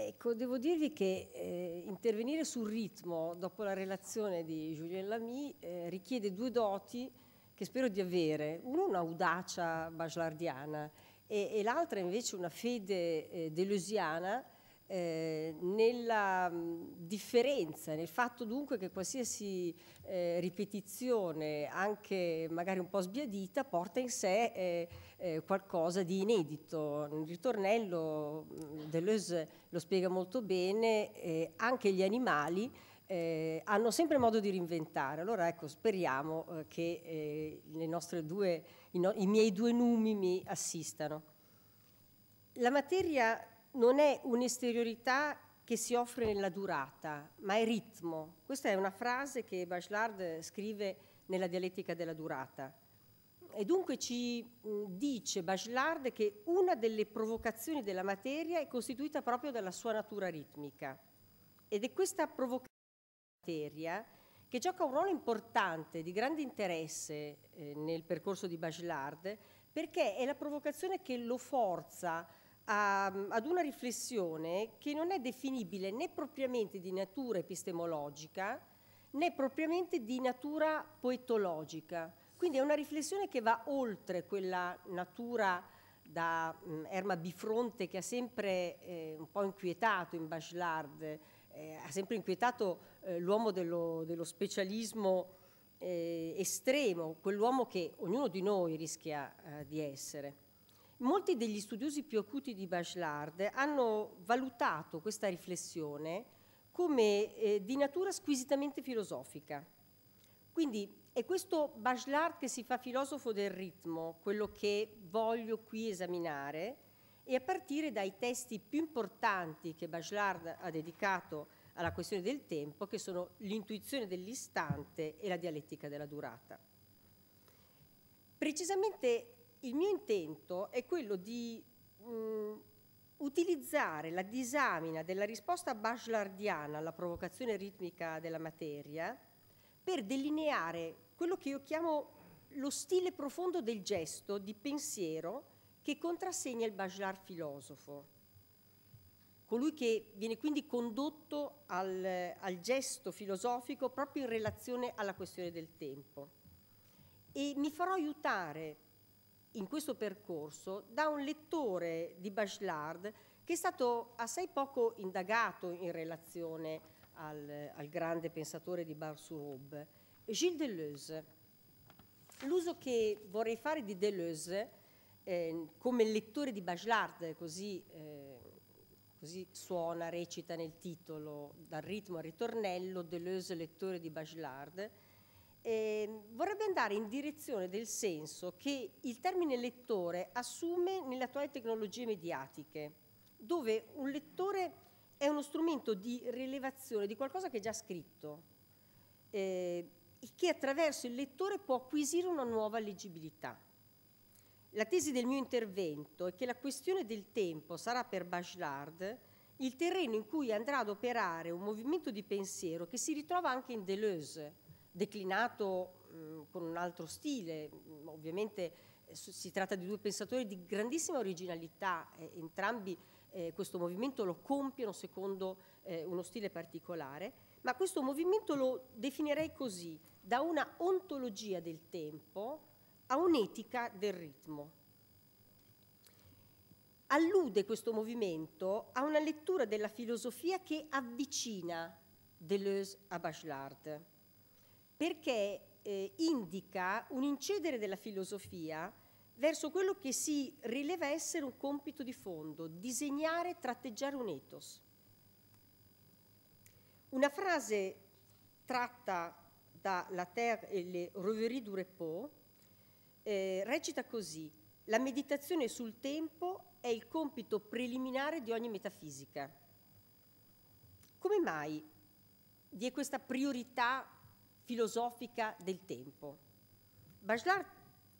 Ecco, devo dirvi che eh, intervenire sul ritmo dopo la relazione di Julien Lamy eh, richiede due doti che spero di avere. Uno un'audacia bachelardiana e, e l'altra invece una fede eh, deleusiana eh, nella mm, differenza, nel fatto dunque che qualsiasi eh, ripetizione, anche magari un po' sbiadita, porta in sé eh, eh qualcosa di inedito. Il ritornello mm, Deleuze lo spiega molto bene, eh, anche gli animali hanno sempre modo di reinventare. Allora ecco, speriamo che due, i, no, i miei due numi mi assistano. La materia non è un'esteriorità che si offre nella durata, ma è ritmo. Questa è una frase che Bachelard scrive nella dialettica della durata. E dunque ci mm, dice Bachelard che una delle provocazioni della materia è costituita proprio dalla sua natura ritmica. Ed è questa provocazione della materia che gioca un ruolo importante, di grande interesse eh, nel percorso di Bachelard, perché è la provocazione che lo forza a, ad una riflessione che non è definibile né propriamente di natura epistemologica né propriamente di natura poetologica. Quindi è una riflessione che va oltre quella natura da mh, mm, Erma Bifronte che ha sempre eh, un po' inquietato in Bachelard, eh, ha sempre inquietato eh, l'uomo dello, dello, specialismo eh, estremo, quell'uomo che ognuno di noi rischia eh, di essere. Molti degli studiosi più acuti di Bachelard hanno valutato questa riflessione come eh, di natura squisitamente filosofica. Quindi è questo Bachelard che si fa filosofo del ritmo, quello che voglio qui esaminare, e a partire dai testi più importanti che Bachelard ha dedicato alla questione del tempo, che sono l'intuizione dell'istante e la dialettica della durata. Precisamente il mio intento è quello di mh, mm, utilizzare la disamina della risposta bachelardiana alla provocazione ritmica della materia per delineare quello che io chiamo lo stile profondo del gesto di pensiero che contrassegna il Bachelard filosofo, colui che viene quindi condotto al, al gesto filosofico proprio in relazione alla questione del tempo. E mi farò aiutare in questo percorso da un lettore di Bachelard che è stato assai poco indagato in relazione al, al grande pensatore di Bar-sur-Aube, Gilles Deleuze. L'uso che vorrei fare di Deleuze eh, come lettore di Bachelard, così, eh, così suona, recita nel titolo, dal ritmo al ritornello, Deleuze lettore di Bachelard, eh, vorrebbe andare in direzione del senso che il termine lettore assume nelle attuali tecnologie mediatiche, dove un lettore è uno strumento di rilevazione di qualcosa che è già scritto eh, e che attraverso il lettore può acquisire una nuova leggibilità. La tesi del mio intervento è che la questione del tempo sarà per Bachelard il terreno in cui andrà ad operare un movimento di pensiero che si ritrova anche in Deleuze, declinato mh, uhm, con un altro stile, mhmm, ovviamente eh, si tratta di due pensatori di grandissima originalità, eh, entrambi eh, questo movimento lo compiono secondo eh, uno stile particolare, ma questo movimento lo definirei così, da una ontologia del tempo a un'etica del ritmo. Allude questo movimento a una lettura della filosofia che avvicina Deleuze a Bachelard perché eh, indica un incedere della filosofia verso quello che si rileva essere un compito di fondo, disegnare e tratteggiare un ethos. Una frase tratta da La Terre e le Reveries du Repos eh, recita così «La meditazione sul tempo è il compito preliminare di ogni metafisica». Come mai vi è questa priorità filosofica del tempo. Bachelard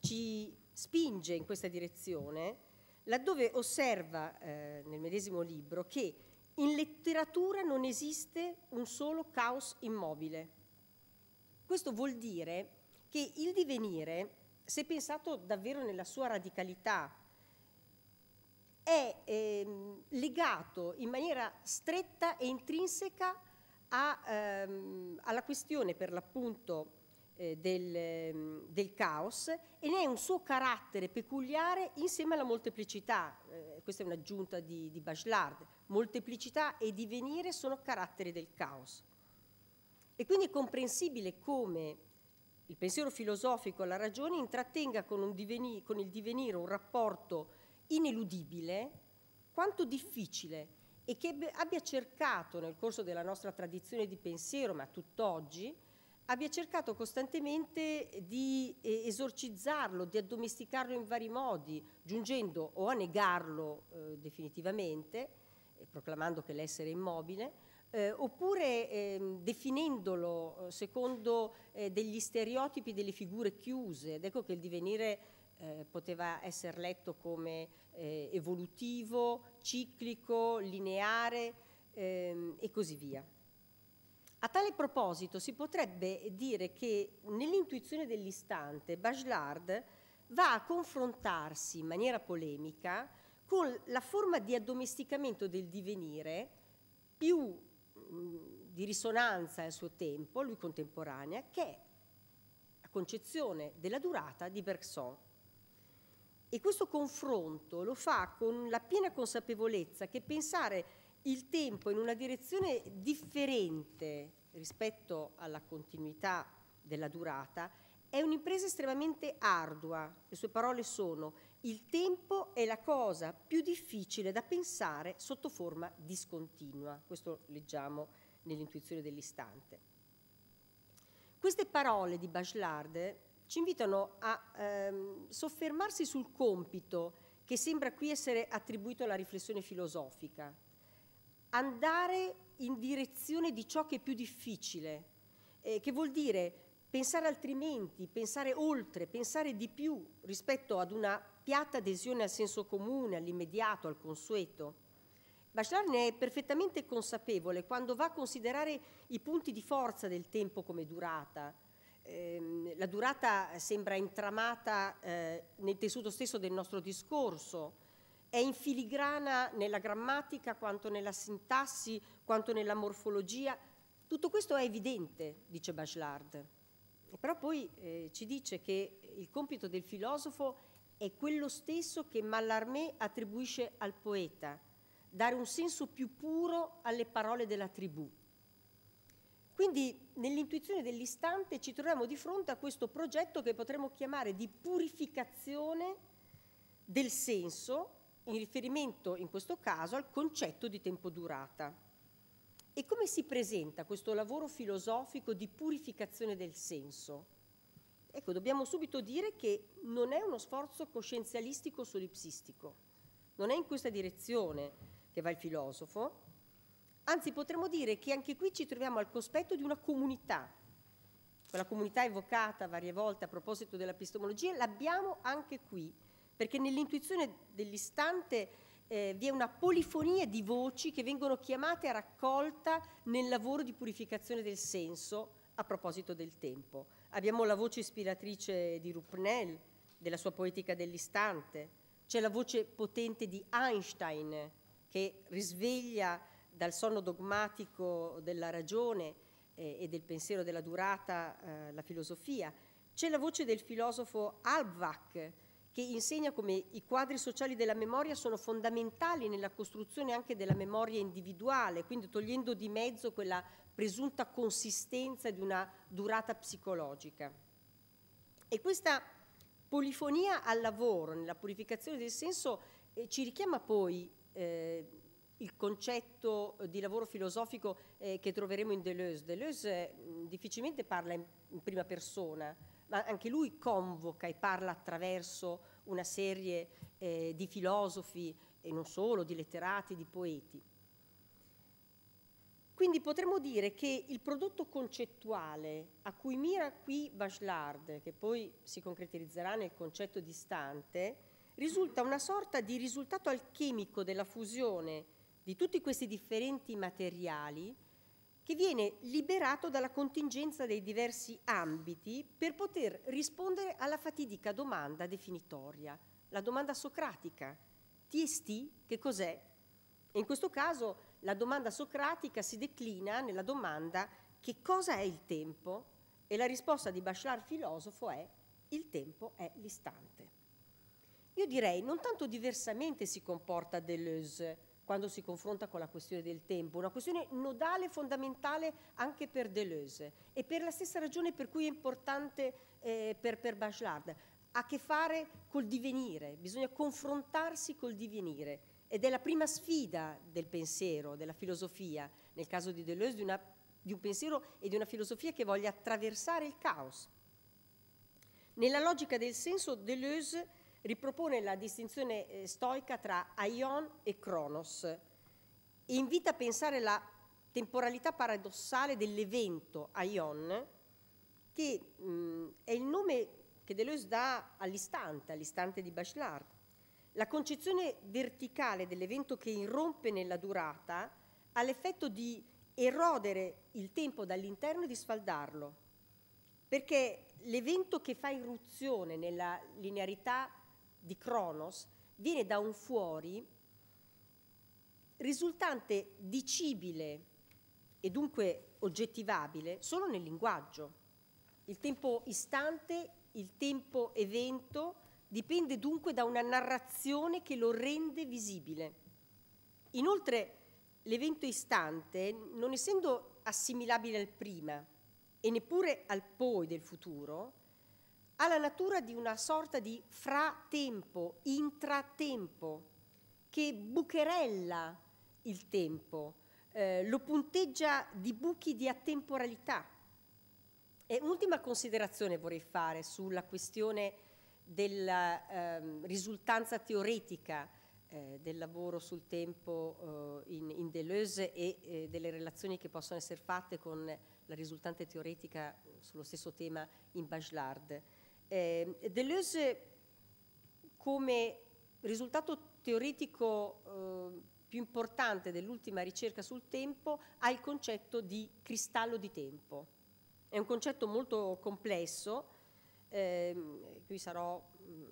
ci spinge in questa direzione laddove osserva eh, nel medesimo libro che in letteratura non esiste un solo caos immobile. Questo vuol dire che il divenire, se pensato davvero nella sua radicalità, è eh, legato in maniera stretta e intrinseca a, ehm, alla questione per l'appunto eh, del, ehm, del, caos e ne è un suo carattere peculiare insieme alla molteplicità, eh, questa è un'aggiunta di, di Bachelard, molteplicità e divenire sono caratteri del caos. E quindi è comprensibile come il pensiero filosofico alla ragione intrattenga con, diveni, con il divenire un rapporto ineludibile quanto difficile e che abbia cercato nel corso della nostra tradizione di pensiero, ma tutt'oggi, abbia cercato costantemente di eh, esorcizzarlo, di addomesticarlo in vari modi, giungendo o a negarlo eh, definitivamente, eh, proclamando che l'essere è immobile, eh, oppure ehm, definendolo eh, secondo eh, degli stereotipi delle figure chiuse. Ed ecco che il divenire eh, poteva essere letto come eh, evolutivo, ciclico, lineare ehm, e così via. A tale proposito si potrebbe dire che nell'intuizione dell'istante Bachelard va a confrontarsi in maniera polemica con la forma di addomesticamento del divenire più di risonanza al suo tempo, lui contemporanea, che è la concezione della durata di Bergson e questo confronto lo fa con la piena consapevolezza che pensare il tempo in una direzione differente rispetto alla continuità della durata è un'impresa estremamente ardua. Le sue parole sono il tempo è la cosa più difficile da pensare sotto forma discontinua. Questo leggiamo nell'intuizione dell'istante. Queste parole di Bachelard ci invitano a ehm, soffermarsi sul compito che sembra qui essere attribuito alla riflessione filosofica, andare in direzione di ciò che è più difficile, eh, che vuol dire pensare altrimenti, pensare oltre, pensare di più rispetto ad una piatta adesione al senso comune, all'immediato, al consueto. Bachelard ne è perfettamente consapevole quando va a considerare i punti di forza del tempo come durata, Ehm, la durata sembra intramata eh, nel tessuto stesso del nostro discorso, è in filigrana nella grammatica quanto nella sintassi, quanto nella morfologia. Tutto questo è evidente, dice Bachelard. Però poi eh, ci dice che il compito del filosofo è quello stesso che Mallarmé attribuisce al poeta, dare un senso più puro alle parole della tribù. Quindi nell'intuizione dell'istante ci troviamo di fronte a questo progetto che potremmo chiamare di purificazione del senso in riferimento in questo caso al concetto di tempo durata. E come si presenta questo lavoro filosofico di purificazione del senso? Ecco, dobbiamo subito dire che non è uno sforzo coscienzialistico solipsistico, non è in questa direzione che va il filosofo, Anzi, potremmo dire che anche qui ci troviamo al cospetto di una comunità. Quella comunità evocata varie volte a proposito dell'epistemologia l'abbiamo anche qui, perché nell'intuizione dell'istante eh, vi è una polifonia di voci che vengono chiamate a raccolta nel lavoro di purificazione del senso a proposito del tempo. Abbiamo la voce ispiratrice di Rupnel, della sua poetica dell'istante, c'è la voce potente di Einstein che risveglia dal sonno dogmatico della ragione eh, e del pensiero della durata eh, la filosofia. C'è la voce del filosofo Albach che insegna come i quadri sociali della memoria sono fondamentali nella costruzione anche della memoria individuale, quindi togliendo di mezzo quella presunta consistenza di una durata psicologica. E questa polifonia al lavoro, nella purificazione del senso, eh, ci richiama poi eh, il concetto eh, di lavoro filosofico eh, che troveremo in Deleuze. Deleuze mh, mm, difficilmente parla in, in, prima persona, ma anche lui convoca e parla attraverso una serie eh, di filosofi e non solo, di letterati, di poeti. Quindi potremmo dire che il prodotto concettuale a cui mira qui Bachelard, che poi si concretizzerà nel concetto distante, risulta una sorta di risultato alchimico della fusione di tutti questi differenti materiali che viene liberato dalla contingenza dei diversi ambiti per poter rispondere alla fatidica domanda definitoria, la domanda socratica. TST che cos'è? in questo caso la domanda socratica si declina nella domanda che cosa è il tempo? E la risposta di Bachelard filosofo è il tempo è l'istante. Io direi non tanto diversamente si comporta Deleuze, quando si confronta con la questione del tempo, una questione nodale fondamentale anche per Deleuze e per la stessa ragione per cui è importante eh, per, per Bachelard. Ha a che fare col divenire, bisogna confrontarsi col divenire ed è la prima sfida del pensiero, della filosofia, nel caso di Deleuze, di, una, di un pensiero e di una filosofia che voglia attraversare il caos. Nella logica del senso, Deleuze ripropone la distinzione eh, stoica tra aion e cronos e invita a pensare la temporalità paradossale dell'evento aion, che mh, mm, è il nome che Deleuze dà all'istante, all'istante di Bachelard. La concezione verticale dell'evento che irrompe nella durata ha l'effetto di erodere il tempo dall'interno e di sfaldarlo, perché l'evento che fa irruzione nella linearità di Cronos viene da un fuori risultante dicibile e dunque oggettivabile solo nel linguaggio. Il tempo istante, il tempo evento dipende dunque da una narrazione che lo rende visibile. Inoltre l'evento istante, non essendo assimilabile al prima e neppure al poi del futuro, ha la natura di una sorta di fratempo, intratempo, che bucherella il tempo, eh, lo punteggia di buchi di attemporalità. E un'ultima considerazione vorrei fare sulla questione della eh, risultanza teoretica eh, del lavoro sul tempo eh, in, in, Deleuze e eh, delle relazioni che possono essere fatte con la risultante teoretica sullo stesso tema in Bachelard. Eh, Deleuze come risultato teoretico eh, più importante dell'ultima ricerca sul tempo ha il concetto di cristallo di tempo. È un concetto molto complesso, eh, qui sarò,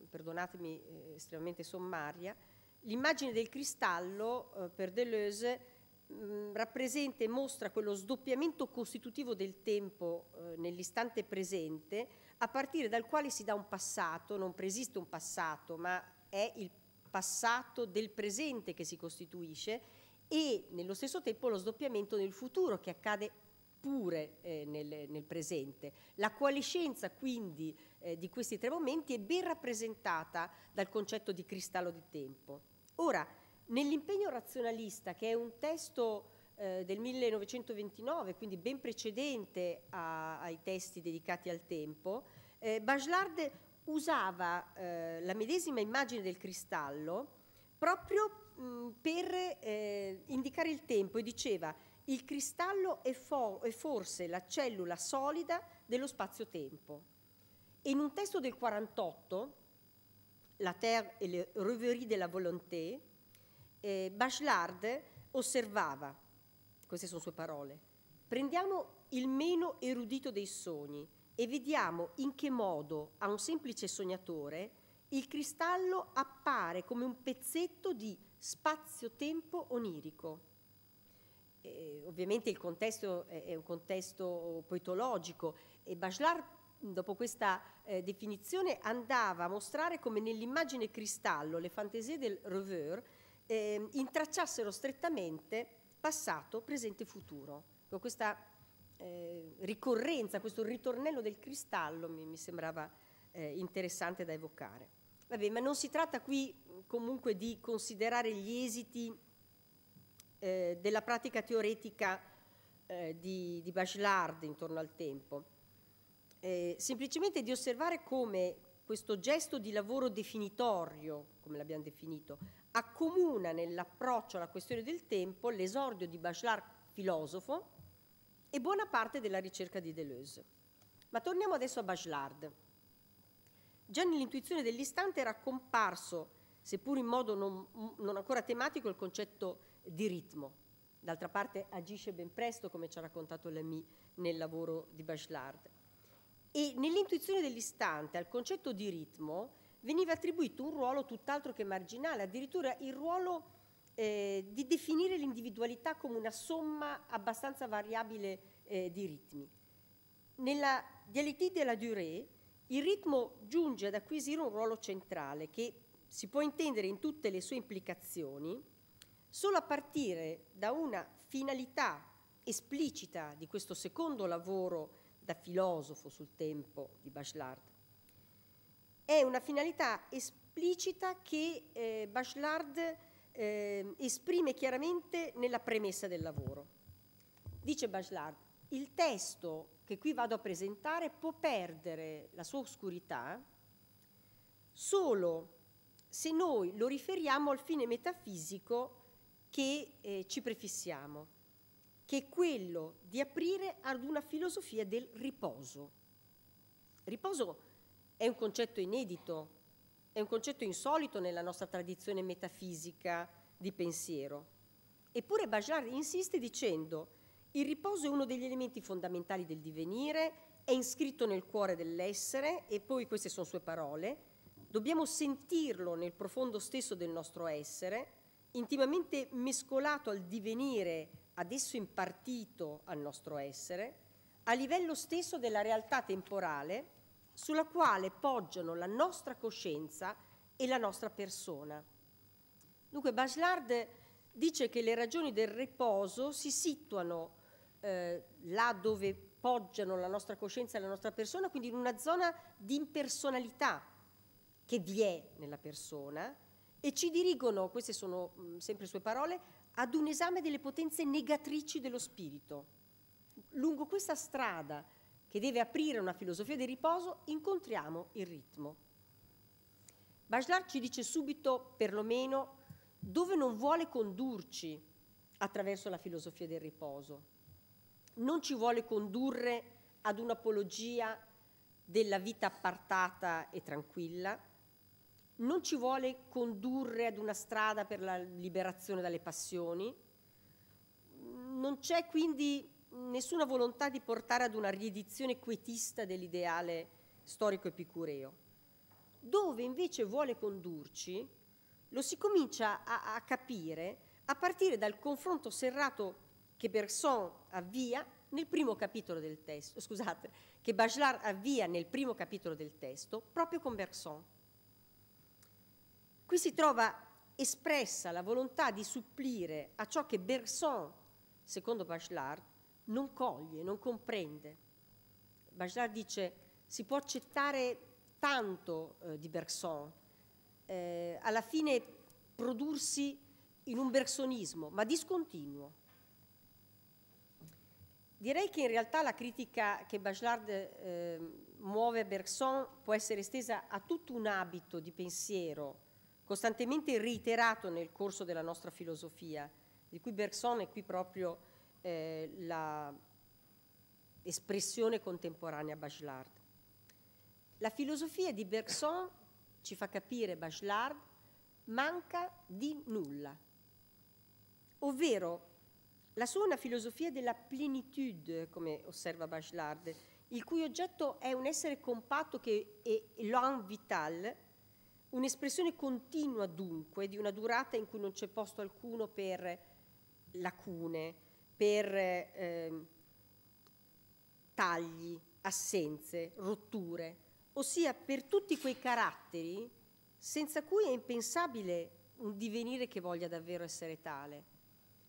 perdonatemi, eh, estremamente sommaria. L'immagine del cristallo eh, per Deleuze rappresenta e mostra quello sdoppiamento costitutivo del tempo eh, nell'istante presente a partire dal quale si dà un passato, non preesiste un passato, ma è il passato del presente che si costituisce e nello stesso tempo lo sdoppiamento nel futuro che accade pure eh, nel, nel, presente. La coalescenza quindi eh, di questi tre momenti è ben rappresentata dal concetto di cristallo di tempo. Ora, nell'impegno razionalista, che è un testo eh, del 1929, quindi ben precedente a, ai testi dedicati al tempo, eh, Bachelard usava eh, la medesima immagine del cristallo proprio mh, per eh, indicare il tempo e diceva il cristallo è, fo è forse la cellula solida dello spazio-tempo. E In un testo del 48, La Terre et le Reveries de la Volonté, eh, Bachelard osservava queste sono sue parole. Prendiamo il meno erudito dei sogni e vediamo in che modo a un semplice sognatore il cristallo appare come un pezzetto di spazio-tempo onirico. Eh, ovviamente il contesto è, è un contesto poetologico e Bachelard dopo questa eh, definizione andava a mostrare come nell'immagine cristallo le fantasie del Reveur eh, intracciassero strettamente passato, presente e futuro. questa eh, ricorrenza, questo ritornello del cristallo mi, mi sembrava eh, interessante da evocare. Vabbè, ma non si tratta qui mm, comunque di considerare gli esiti eh, della pratica teoretica eh, di, di Bachelard intorno al tempo, eh, semplicemente di osservare come questo gesto di lavoro definitorio, come l'abbiamo definito, accomuna nell'approccio alla questione del tempo l'esordio di Bachelard filosofo e buona parte della ricerca di Deleuze. Ma torniamo adesso a Bachelard. Già nell'intuizione dell'istante era comparso, seppur in modo non, non ancora tematico, il concetto di ritmo. D'altra parte agisce ben presto, come ci ha raccontato Lamy nel lavoro di Bachelard. E nell'intuizione dell'istante al concetto di ritmo veniva attribuito un ruolo tutt'altro che marginale, addirittura il ruolo eh, di definire l'individualità come una somma abbastanza variabile eh, di ritmi. Nella dialettica della durée il ritmo giunge ad acquisire un ruolo centrale che si può intendere in tutte le sue implicazioni solo a partire da una finalità esplicita di questo secondo lavoro da filosofo sul tempo di Bachelard, è una finalità esplicita che eh, Bachelard eh, esprime chiaramente nella premessa del lavoro. Dice Bachelard, il testo che qui vado a presentare può perdere la sua oscurità solo se noi lo riferiamo al fine metafisico che eh, ci prefissiamo, che è quello di aprire ad una filosofia del riposo. Riposo è un concetto inedito, è un concetto insolito nella nostra tradizione metafisica di pensiero. Eppure Bajard insiste dicendo il riposo è uno degli elementi fondamentali del divenire, è iscritto nel cuore dell'essere e poi queste sono sue parole, dobbiamo sentirlo nel profondo stesso del nostro essere, intimamente mescolato al divenire adesso impartito al nostro essere, a livello stesso della realtà temporale sulla quale poggiano la nostra coscienza e la nostra persona. Dunque Bachelard dice che le ragioni del riposo si situano eh, là dove poggiano la nostra coscienza e la nostra persona, quindi in una zona di impersonalità che vi è nella persona e ci dirigono, queste sono mh, mm, sempre sue parole, ad un esame delle potenze negatrici dello spirito. Lungo questa strada che deve aprire una filosofia di riposo, incontriamo il ritmo. Bajlar ci dice subito, perlomeno, dove non vuole condurci attraverso la filosofia del riposo. Non ci vuole condurre ad un'apologia della vita appartata e tranquilla, non ci vuole condurre ad una strada per la liberazione dalle passioni, non c'è quindi nessuna volontà di portare ad una riedizione quietista dell'ideale storico-epicureo. Dove invece vuole condurci lo si comincia a, a capire a partire dal confronto serrato che Bergson avvia nel primo capitolo del testo, scusate, che Bachelard avvia nel primo capitolo del testo proprio con Bergson. Qui si trova espressa la volontà di supplire a ciò che Bergson, secondo Bachelard, non coglie, non comprende. Bajard dice si può accettare tanto eh, di Bergson, eh, alla fine prodursi in un bergsonismo, ma discontinuo. Direi che in realtà la critica che Bachelard eh, muove a Bergson può essere estesa a tutto un abito di pensiero costantemente reiterato nel corso della nostra filosofia, di cui Bergson è qui proprio eh, espressione contemporanea Bachelard. La filosofia di Bergson, ci fa capire Bachelard, manca di nulla, ovvero la sua è una filosofia della plenitude, come osserva Bachelard, il cui oggetto è un essere compatto che è l'an vital, un'espressione continua dunque di una durata in cui non c'è posto alcuno per lacune, per eh, tagli, assenze, rotture, ossia per tutti quei caratteri senza cui è impensabile un divenire che voglia davvero essere tale.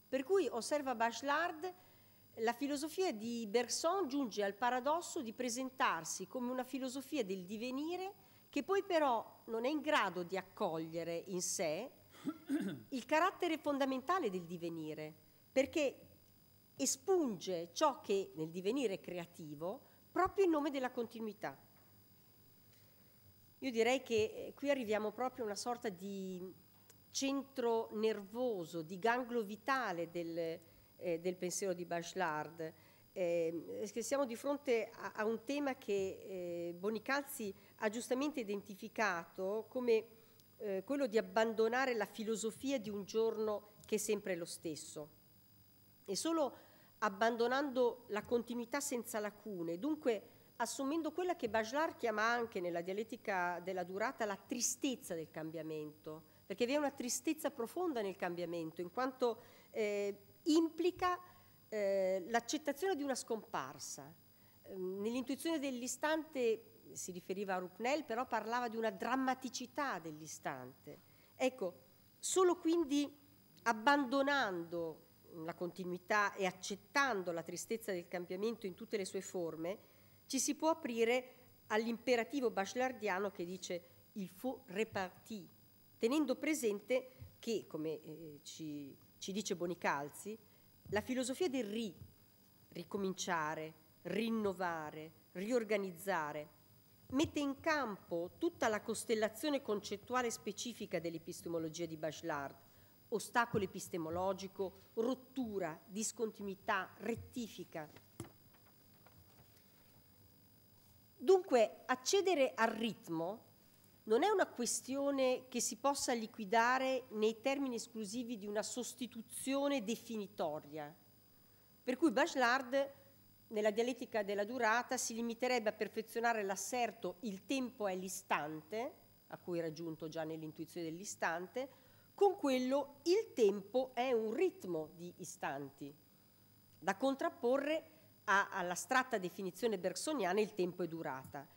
Per cui, osserva Bachelard, la filosofia di Bergson giunge al paradosso di presentarsi come una filosofia del divenire che poi però non è in grado di accogliere in sé il carattere fondamentale del divenire, perché espunge ciò che nel divenire creativo proprio in nome della continuità. Io direi che eh, qui arriviamo proprio a una sorta di centro nervoso, di ganglo vitale del, eh, del pensiero di Bachelard. Eh, siamo di fronte a, a un tema che eh, Bonicalzi ha giustamente identificato come eh, quello di abbandonare la filosofia di un giorno che è sempre lo stesso. E solo abbandonando la continuità senza lacune, dunque assumendo quella che Bajlar chiama anche nella dialettica della durata la tristezza del cambiamento, perché vi è una tristezza profonda nel cambiamento, in quanto eh, implica eh, l'accettazione di una scomparsa. Ehm, nell'intuizione dell'istante si riferiva a Rupnell, però parlava di una drammaticità dell'istante. Ecco, solo quindi abbandonando la continuità e accettando la tristezza del cambiamento in tutte le sue forme, ci si può aprire all'imperativo bachelardiano che dice il faut repartir, tenendo presente che, come eh, ci, ci dice Bonicalzi, la filosofia del ri, ricominciare, rinnovare, riorganizzare, mette in campo tutta la costellazione concettuale specifica dell'epistemologia di Bachelard, ostacolo epistemologico, rottura, discontinuità, rettifica. Dunque, accedere al ritmo non è una questione che si possa liquidare nei termini esclusivi di una sostituzione definitoria. Per cui Bachelard, nella dialettica della durata, si limiterebbe a perfezionare l'asserto il tempo è l'istante, a cui è raggiunto già nell'intuizione dell'istante, con quello il tempo è un ritmo di istanti, da contrapporre a, all'astratta definizione bergsoniana il tempo è durata.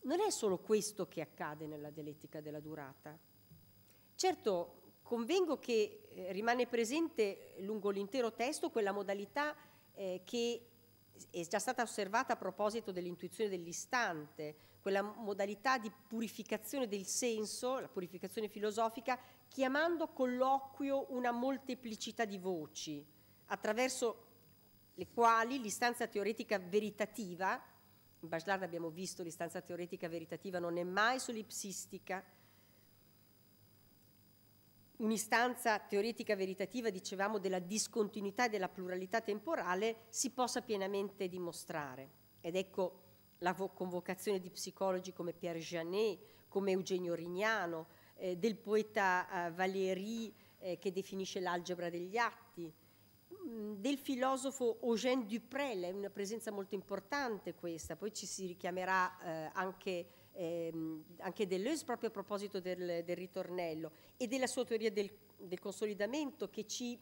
Non è solo questo che accade nella dialettica della durata. Certo, convengo che eh, rimane presente lungo l'intero testo quella modalità eh, che è già stata osservata a proposito dell'intuizione dell'istante, quella modalità di purificazione del senso, la purificazione filosofica chiamando colloquio una molteplicità di voci, attraverso le quali l'istanza teoretica veritativa, in Bachelard abbiamo visto l'istanza teoretica veritativa non è mai solipsistica, un'istanza teoretica veritativa, dicevamo, della discontinuità e della pluralità temporale si possa pienamente dimostrare. Ed ecco la convocazione di psicologi come Pierre Janet, come Eugenio Rignano, eh, del poeta eh, Valéry eh, che definisce l'algebra degli atti, mm, del filosofo Eugène Duprel, è una presenza molto importante questa, poi ci si richiamerà eh, anche, ehm, anche Deleuze proprio a proposito del, del, ritornello e della sua teoria del, del consolidamento che ci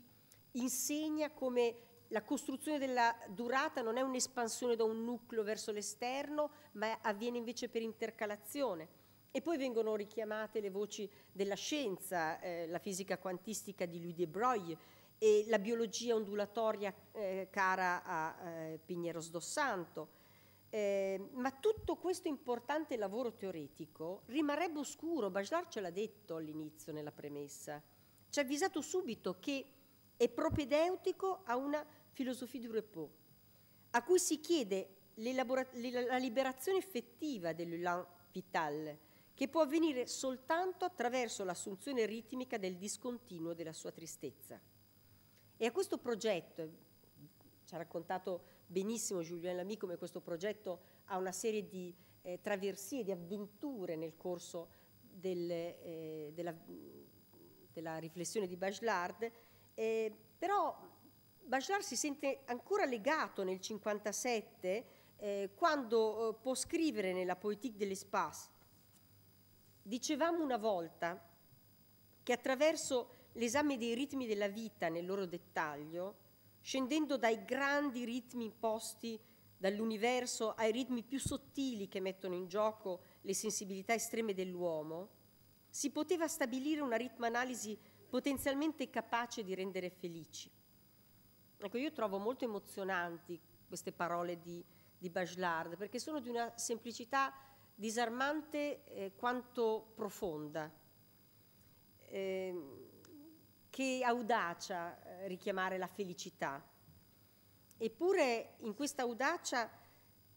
insegna come la costruzione della durata non è un'espansione da un nucleo verso l'esterno, ma avviene invece per intercalazione. E poi vengono richiamate le voci della scienza, eh, la fisica quantistica di Louis de Broglie e la biologia ondulatoria eh, cara a eh, Pigneros dos Santo. Eh, ma tutto questo importante lavoro teoretico rimarrebbe oscuro, Bachelard ce l'ha detto all'inizio nella premessa, ci ha avvisato subito che è propedeutico a una filosofia du repos, a cui si chiede la liberazione effettiva dell'Ulan Vital, che può avvenire soltanto attraverso l'assunzione ritmica del discontinuo della sua tristezza. E a questo progetto, ci ha raccontato benissimo Giuliano Lamy come questo progetto ha una serie di eh, traversie, di avventure nel corso del, eh, della, della, riflessione di Bachelard, eh, però Bachelard si sente ancora legato nel 1957 eh, quando eh, può scrivere nella Poétique de l'espace Dicevamo una volta che attraverso l'esame dei ritmi della vita nel loro dettaglio, scendendo dai grandi ritmi imposti dall'universo ai ritmi più sottili che mettono in gioco le sensibilità estreme dell'uomo, si poteva stabilire una ritmanalisi potenzialmente capace di rendere felici. Ecco, io trovo molto emozionanti queste parole di, di Bachelard, perché sono di una semplicità disarmante eh, quanto profonda. Eh, che audacia eh, richiamare la felicità. Eppure in questa audacia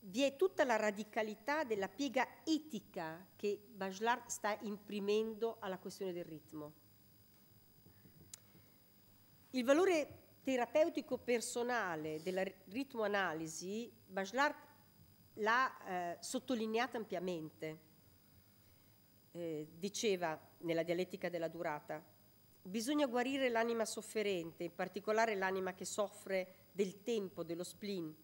vi è tutta la radicalità della piega etica che Bachelard sta imprimendo alla questione del ritmo. Il valore terapeutico personale della ritmoanalisi Bachelard l'ha eh, sottolineata ampiamente. Eh, diceva nella dialettica della durata, bisogna guarire l'anima sofferente, in particolare l'anima che soffre del tempo, dello spleen,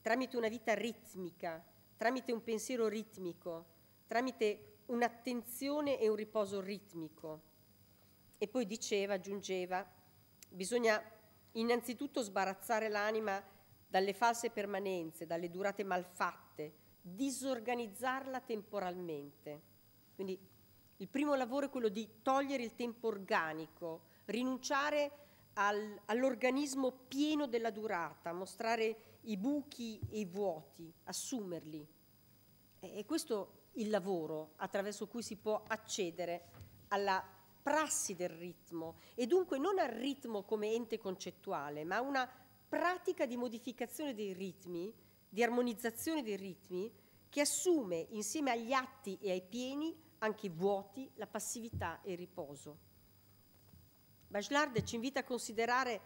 tramite una vita ritmica, tramite un pensiero ritmico, tramite un'attenzione e un riposo ritmico. E poi diceva, aggiungeva, bisogna innanzitutto sbarazzare l'anima dalle false permanenze, dalle durate malfatte, disorganizzarla temporalmente. Quindi il primo lavoro è quello di togliere il tempo organico, rinunciare al, all'organismo pieno della durata, mostrare i buchi e i vuoti, assumerli. E, e questo è il lavoro attraverso cui si può accedere alla prassi del ritmo e dunque non al ritmo come ente concettuale, ma una pratica di modificazione dei ritmi, di armonizzazione dei ritmi, che assume insieme agli atti e ai pieni, anche i vuoti, la passività e il riposo. Bachelard ci invita a considerare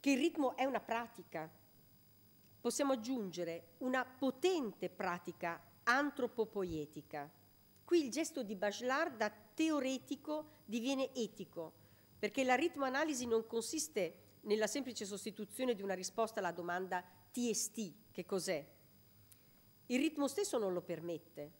che il ritmo è una pratica. Possiamo aggiungere una potente pratica antropopoietica. Qui il gesto di Bachelard da teoretico diviene etico, perché la ritmoanalisi non consiste nella semplice sostituzione di una risposta alla domanda TST, che cos'è? Il ritmo stesso non lo permette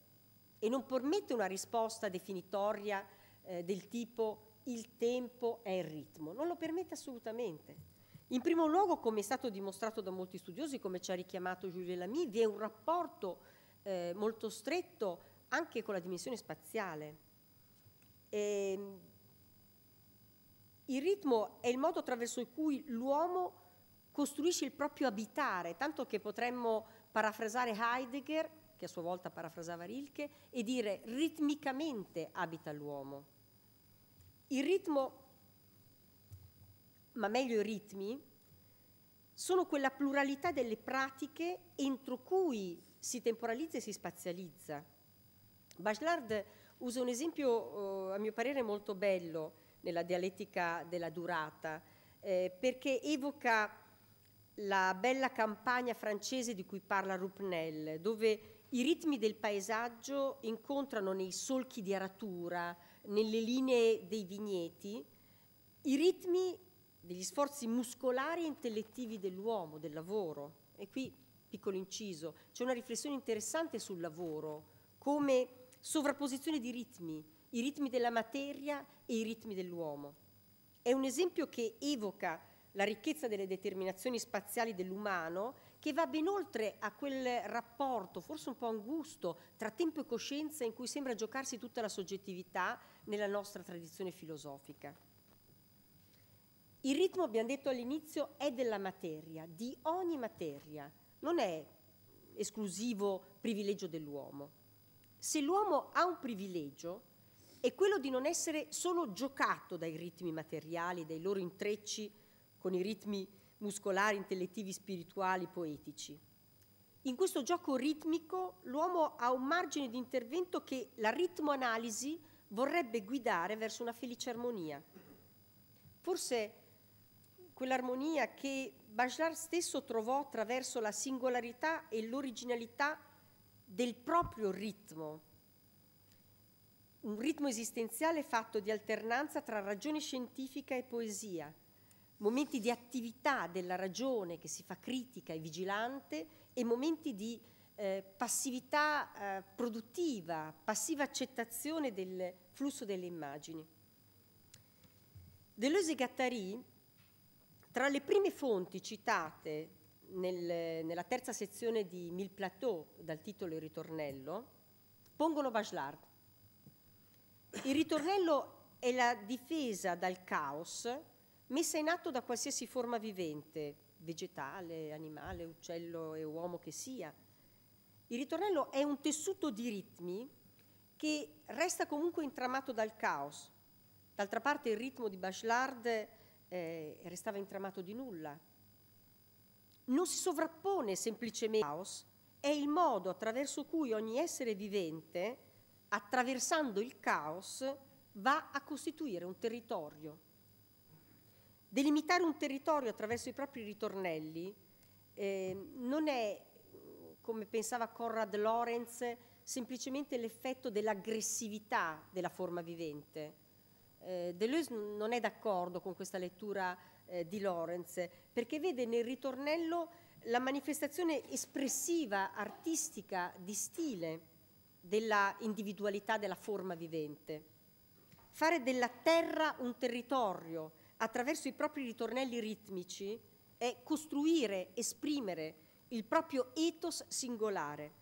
e non permette una risposta definitoria eh, del tipo il tempo è il ritmo, non lo permette assolutamente. In primo luogo, come è stato dimostrato da molti studiosi, come ci ha richiamato Giulio Lamy, vi è un rapporto eh, molto stretto anche con la dimensione spaziale. E, ehm, il ritmo è il modo attraverso cui l'uomo costruisce il proprio abitare, tanto che potremmo parafrasare Heidegger, che a sua volta parafrasava Rilke, e dire ritmicamente abita l'uomo. Il ritmo, ma meglio i ritmi, sono quella pluralità delle pratiche entro cui si temporalizza e si spazializza. Bachelard usa un esempio, eh, a mio parere, molto bello nella dialettica della durata, eh, perché evoca la bella campagna francese di cui parla Rupnel, dove i ritmi del paesaggio incontrano nei solchi di aratura, nelle linee dei vigneti, i ritmi degli sforzi muscolari e intellettivi dell'uomo, del lavoro. E qui, piccolo inciso, c'è una riflessione interessante sul lavoro, come sovrapposizione di ritmi, i ritmi della materia e i ritmi dell'uomo. È un esempio che evoca la ricchezza delle determinazioni spaziali dell'umano che va ben oltre a quel rapporto, forse un po' angusto, tra tempo e coscienza in cui sembra giocarsi tutta la soggettività nella nostra tradizione filosofica. Il ritmo, abbiamo detto all'inizio, è della materia, di ogni materia, non è esclusivo privilegio dell'uomo. Se l'uomo ha un privilegio, è quello di non essere solo giocato dai ritmi materiali, dai loro intrecci con i ritmi muscolari, intellettivi, spirituali, poetici. In questo gioco ritmico l'uomo ha un margine di intervento che la ritmoanalisi vorrebbe guidare verso una felice armonia. Forse quell'armonia che Bachelard stesso trovò attraverso la singolarità e l'originalità del proprio ritmo, un ritmo esistenziale fatto di alternanza tra ragione scientifica e poesia, momenti di attività della ragione che si fa critica e vigilante e momenti di eh, passività eh, produttiva, passiva accettazione del flusso delle immagini. Deleuze e Gattari, tra le prime fonti citate nel, nella terza sezione di Mille Plateau dal titolo Il ritornello, pongono Bachelard, il ritornello è la difesa dal caos messa in atto da qualsiasi forma vivente, vegetale, animale, uccello e uomo che sia. Il ritornello è un tessuto di ritmi che resta comunque intramato dal caos. D'altra parte il ritmo di Bachelard eh, restava intramato di nulla. Non si sovrappone semplicemente al caos, è il modo attraverso cui ogni essere vivente attraversando il caos, va a costituire un territorio. Delimitare un territorio attraverso i propri ritornelli eh, non è, come pensava Conrad Lorenz, semplicemente l'effetto dell'aggressività della forma vivente. Eh, Deleuze non è d'accordo con questa lettura eh, di Lorenz perché vede nel ritornello la manifestazione espressiva, artistica, di stile della individualità della forma vivente. Fare della terra un territorio attraverso i propri ritornelli ritmici è costruire, esprimere il proprio ethos singolare.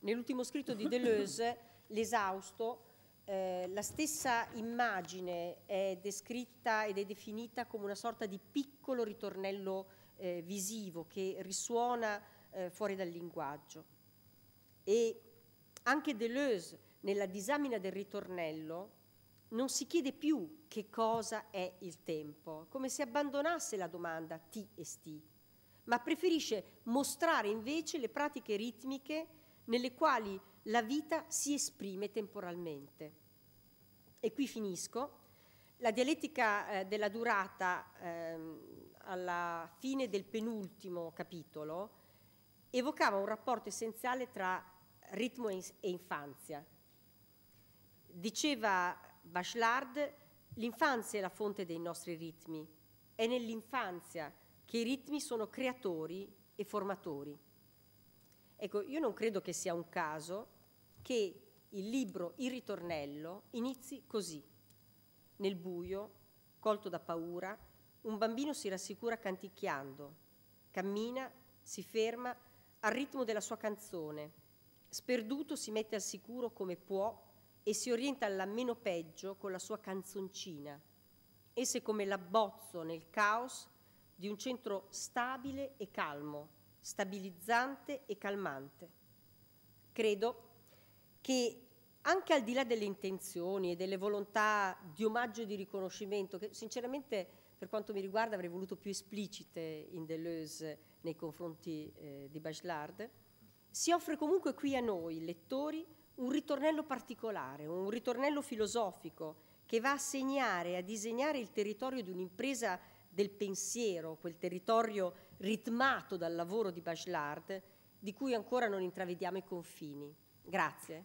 Nell'ultimo scritto di Deleuze, l'esausto, eh, la stessa immagine è descritta ed è definita come una sorta di piccolo ritornello eh, visivo che risuona eh, fuori dal linguaggio. E anche Deleuze nella disamina del ritornello non si chiede più che cosa è il tempo, come se abbandonasse la domanda ti e sti, ma preferisce mostrare invece le pratiche ritmiche nelle quali la vita si esprime temporalmente. E qui finisco. La dialettica eh, della durata eh, alla fine del penultimo capitolo evocava un rapporto essenziale tra ritmo e infanzia. Diceva Bachelard, l'infanzia è la fonte dei nostri ritmi, è nell'infanzia che i ritmi sono creatori e formatori. Ecco, io non credo che sia un caso che il libro Il ritornello inizi così, nel buio, colto da paura, un bambino si rassicura canticchiando, cammina, si ferma al ritmo della sua canzone Sperduto si mette al sicuro come può e si orienta alla meno peggio con la sua canzoncina. Esse come l'abbozzo nel caos di un centro stabile e calmo, stabilizzante e calmante. Credo che anche al di là delle intenzioni e delle volontà di omaggio e di riconoscimento, che sinceramente per quanto mi riguarda avrei voluto più esplicite in Deleuze nei confronti eh, di Bachelard, si offre comunque qui a noi, lettori, un ritornello particolare, un ritornello filosofico che va a segnare, a disegnare il territorio di un'impresa del pensiero, quel territorio ritmato dal lavoro di Bachelard, di cui ancora non intravediamo i confini. Grazie.